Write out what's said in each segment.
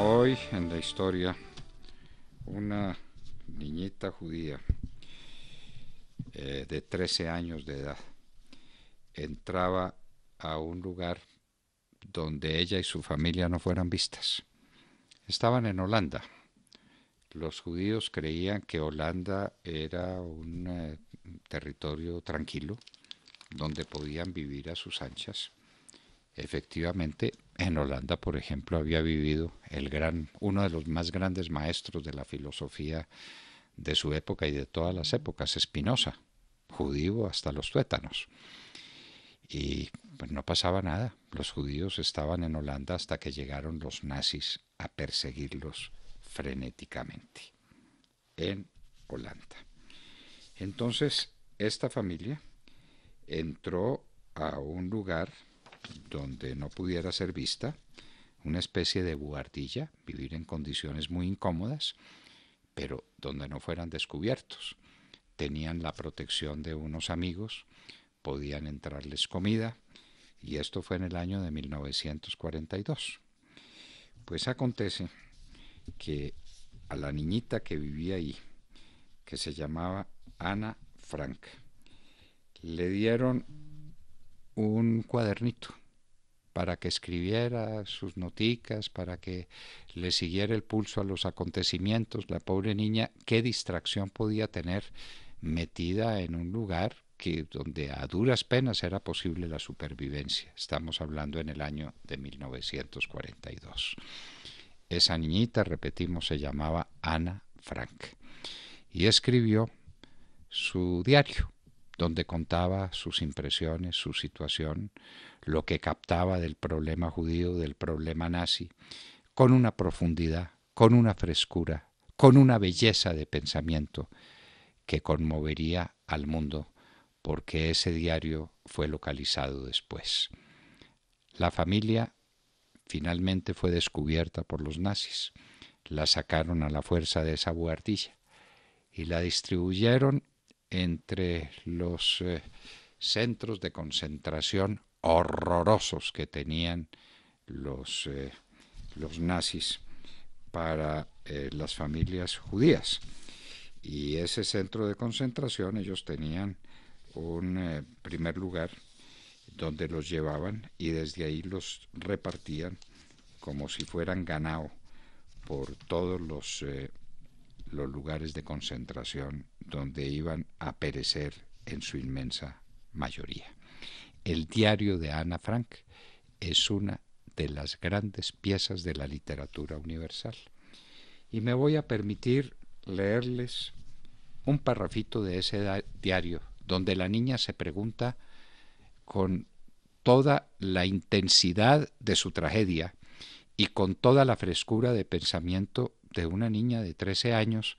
hoy en la historia, una niñita judía eh, de 13 años de edad entraba a un lugar donde ella y su familia no fueran vistas. Estaban en Holanda. Los judíos creían que Holanda era un eh, territorio tranquilo, donde podían vivir a sus anchas Efectivamente, en Holanda, por ejemplo, había vivido el gran, uno de los más grandes maestros de la filosofía de su época y de todas las épocas, Spinoza, judío hasta los tuétanos. Y pues, no pasaba nada. Los judíos estaban en Holanda hasta que llegaron los nazis a perseguirlos frenéticamente. En Holanda. Entonces, esta familia entró a un lugar donde no pudiera ser vista, una especie de buhardilla, vivir en condiciones muy incómodas, pero donde no fueran descubiertos. Tenían la protección de unos amigos, podían entrarles comida, y esto fue en el año de 1942. Pues acontece que a la niñita que vivía ahí, que se llamaba Ana Frank, le dieron un cuadernito para que escribiera sus noticas, para que le siguiera el pulso a los acontecimientos. La pobre niña, qué distracción podía tener metida en un lugar que donde a duras penas era posible la supervivencia. Estamos hablando en el año de 1942. Esa niñita, repetimos, se llamaba Ana Frank y escribió su diario donde contaba sus impresiones, su situación, lo que captaba del problema judío, del problema nazi, con una profundidad, con una frescura, con una belleza de pensamiento que conmovería al mundo, porque ese diario fue localizado después. La familia finalmente fue descubierta por los nazis. La sacaron a la fuerza de esa buhardilla y la distribuyeron entre los eh, centros de concentración horrorosos que tenían los, eh, nazis para eh, las familias judías. Y ese centro de concentración ellos tenían un primer lugar donde los llevaban y desde ahí los repartían como si fueran ganado por todos los, los lugares de concentración donde iban a perecer en su inmensa mayoría. El diario de Ana Frank es una de las grandes piezas de la literatura universal. Y me voy a permitir leerles un parrafito de ese diario, donde la niña se pregunta con toda la intensidad de su tragedia y con toda la frescura de pensamiento de una niña de 13 años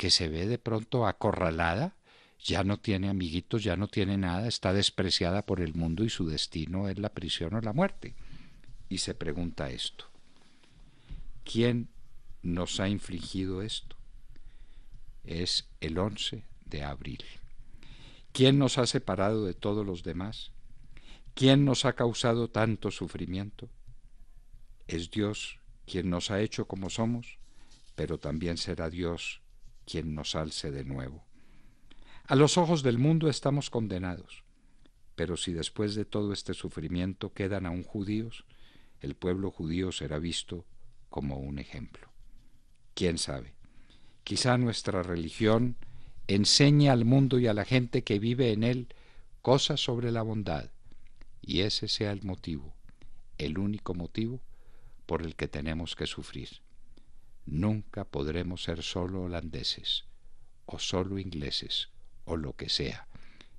que se ve de pronto acorralada, ya no tiene amiguitos, ya no tiene nada, está despreciada por el mundo y su destino es la prisión o la muerte. Y se pregunta esto, ¿quién nos ha infligido esto? Es el 11 de abril. ¿Quién nos ha separado de todos los demás? ¿Quién nos ha causado tanto sufrimiento? Es Dios quien nos ha hecho como somos, pero también será Dios quien nos alce de nuevo. A los ojos del mundo estamos condenados, pero si después de todo este sufrimiento quedan aún judíos, el pueblo judío será visto como un ejemplo. ¿Quién sabe? Quizá nuestra religión enseñe al mundo y a la gente que vive en él cosas sobre la bondad, y ese sea el motivo, el único motivo por el que tenemos que sufrir. Nunca podremos ser solo holandeses, o solo ingleses, o lo que sea.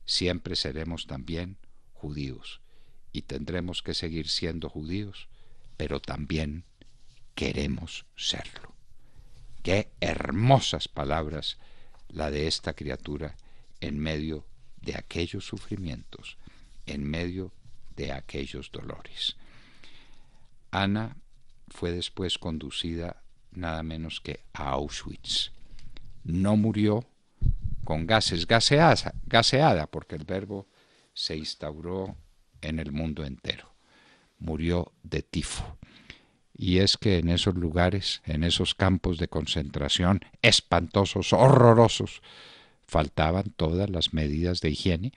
Siempre seremos también judíos, y tendremos que seguir siendo judíos, pero también queremos serlo. Qué hermosas palabras la de esta criatura en medio de aquellos sufrimientos, en medio de aquellos dolores. Ana fue después conducida nada menos que a Auschwitz. No murió con gases gaseada, porque el verbo se instauró en el mundo entero. Murió de tifo. Y es que en esos lugares, en esos campos de concentración espantosos, horrorosos, faltaban todas las medidas de higiene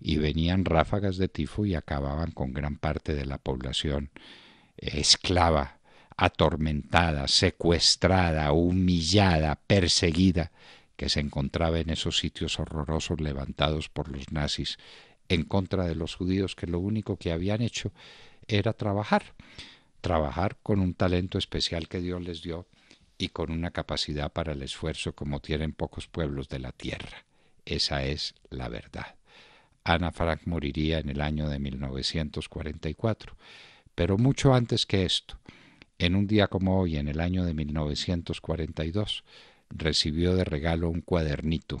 y venían ráfagas de tifo y acababan con gran parte de la población eh, esclava atormentada, secuestrada, humillada, perseguida, que se encontraba en esos sitios horrorosos levantados por los nazis en contra de los judíos que lo único que habían hecho era trabajar, trabajar con un talento especial que Dios les dio y con una capacidad para el esfuerzo como tienen pocos pueblos de la tierra. Esa es la verdad. Ana Frank moriría en el año de 1944, pero mucho antes que esto, en un día como hoy, en el año de 1942, recibió de regalo un cuadernito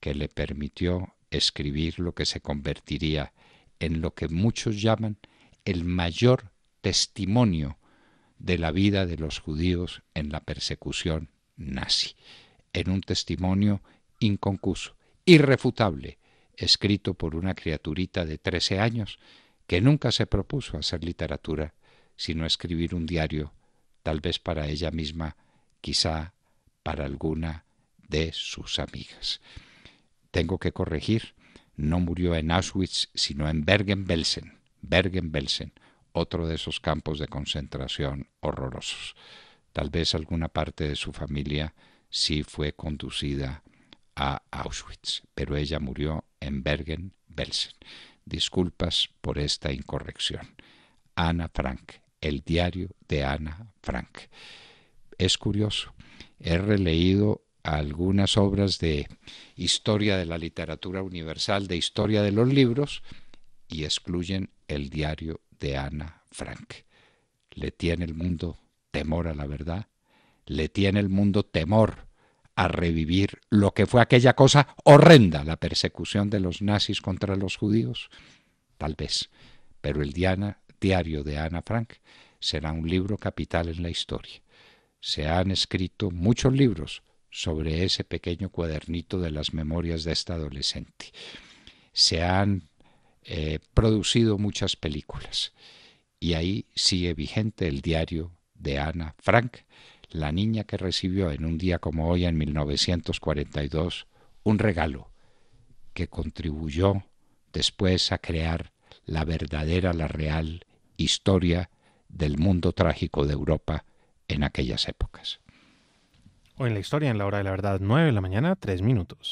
que le permitió escribir lo que se convertiría en lo que muchos llaman el mayor testimonio de la vida de los judíos en la persecución nazi, en un testimonio inconcluso, irrefutable, escrito por una criaturita de 13 años que nunca se propuso hacer literatura, sino escribir un diario, tal vez para ella misma, quizá para alguna de sus amigas. Tengo que corregir, no murió en Auschwitz, sino en Bergen-Belsen, Bergen-Belsen, otro de esos campos de concentración horrorosos. Tal vez alguna parte de su familia sí fue conducida a Auschwitz, pero ella murió en Bergen-Belsen. Disculpas por esta incorrección. Ana Frank, el diario de Ana Frank. Es curioso, he releído algunas obras de historia de la literatura universal, de historia de los libros, y excluyen el diario de Ana Frank. ¿Le tiene el mundo temor a la verdad? ¿Le tiene el mundo temor a revivir lo que fue aquella cosa horrenda, la persecución de los nazis contra los judíos? Tal vez, pero el, Diana, Diario de Ana Frank será un libro capital en la historia. Se han escrito muchos libros sobre ese pequeño cuadernito de las memorias de esta adolescente. Se han eh, producido muchas películas y ahí sigue vigente el diario de Ana Frank, la niña que recibió en un día como hoy en 1942 un regalo que contribuyó después a crear la verdadera, la real historia del mundo trágico de Europa en aquellas épocas. Hoy en la historia, en la hora de la verdad, 9 de la mañana, 3 minutos.